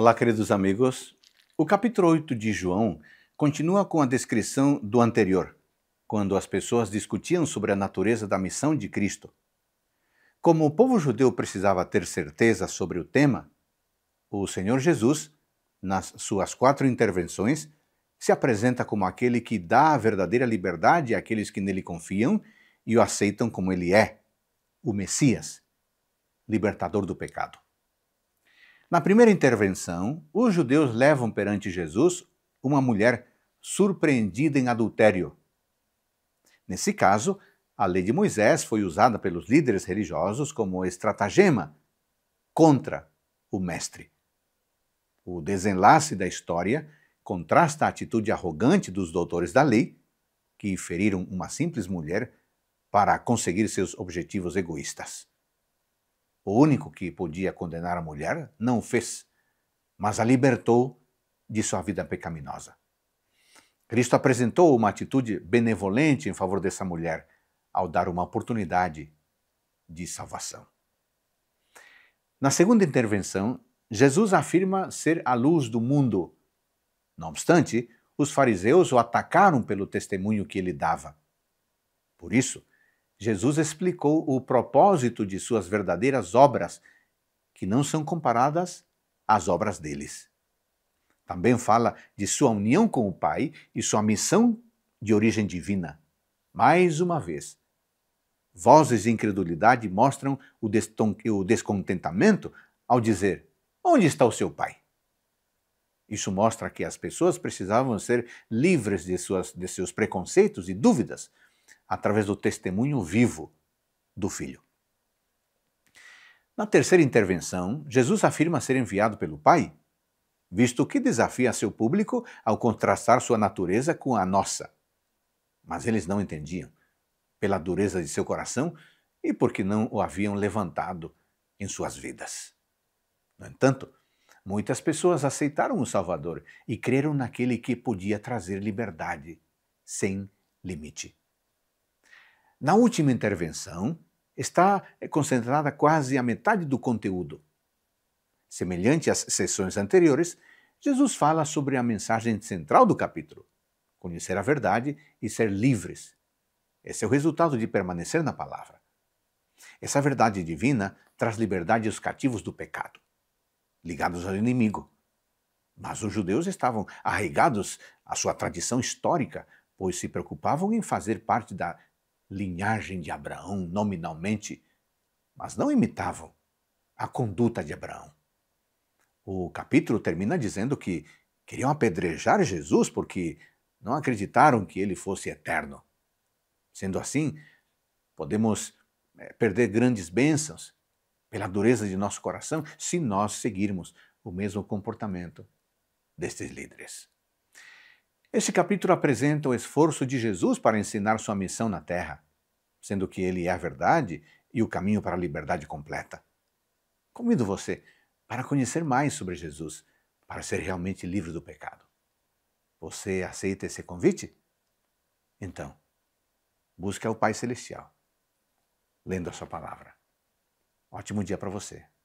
Olá, queridos amigos. O capítulo 8 de João continua com a descrição do anterior, quando as pessoas discutiam sobre a natureza da missão de Cristo. Como o povo judeu precisava ter certeza sobre o tema, o Senhor Jesus, nas suas quatro intervenções, se apresenta como aquele que dá a verdadeira liberdade àqueles que nele confiam e o aceitam como ele é, o Messias, libertador do pecado. Na primeira intervenção, os judeus levam perante Jesus uma mulher surpreendida em adultério. Nesse caso, a lei de Moisés foi usada pelos líderes religiosos como estratagema contra o mestre. O desenlace da história contrasta a atitude arrogante dos doutores da lei, que feriram uma simples mulher para conseguir seus objetivos egoístas o único que podia condenar a mulher, não o fez, mas a libertou de sua vida pecaminosa. Cristo apresentou uma atitude benevolente em favor dessa mulher ao dar uma oportunidade de salvação. Na segunda intervenção, Jesus afirma ser a luz do mundo. Não obstante, os fariseus o atacaram pelo testemunho que ele dava. Por isso, Jesus explicou o propósito de suas verdadeiras obras, que não são comparadas às obras deles. Também fala de sua união com o Pai e sua missão de origem divina. Mais uma vez, vozes de incredulidade mostram o, o descontentamento ao dizer: Onde está o seu Pai? Isso mostra que as pessoas precisavam ser livres de, suas, de seus preconceitos e dúvidas através do testemunho vivo do Filho. Na terceira intervenção, Jesus afirma ser enviado pelo Pai, visto que desafia seu público ao contrastar sua natureza com a nossa. Mas eles não entendiam, pela dureza de seu coração e porque não o haviam levantado em suas vidas. No entanto, muitas pessoas aceitaram o Salvador e creram naquele que podia trazer liberdade sem limite. Na última intervenção, está eh, concentrada quase a metade do conteúdo. Semelhante às sessões anteriores, Jesus fala sobre a mensagem central do capítulo: conhecer a verdade e ser livres. Esse é o resultado de permanecer na palavra. Essa verdade divina traz liberdade aos cativos do pecado, ligados ao inimigo. Mas os judeus estavam arraigados à sua tradição histórica, pois se preocupavam em fazer parte da linhagem de Abraão nominalmente, mas não imitavam a conduta de Abraão. O capítulo termina dizendo que queriam apedrejar Jesus porque não acreditaram que ele fosse eterno. Sendo assim, podemos é, perder grandes bênçãos pela dureza de nosso coração se nós seguirmos o mesmo comportamento destes líderes. Este capítulo apresenta o esforço de Jesus para ensinar sua missão na Terra, sendo que ele é a verdade e o caminho para a liberdade completa. Convido você para conhecer mais sobre Jesus, para ser realmente livre do pecado. Você aceita esse convite? Então, busque ao Pai Celestial, lendo a sua palavra. Ótimo dia para você.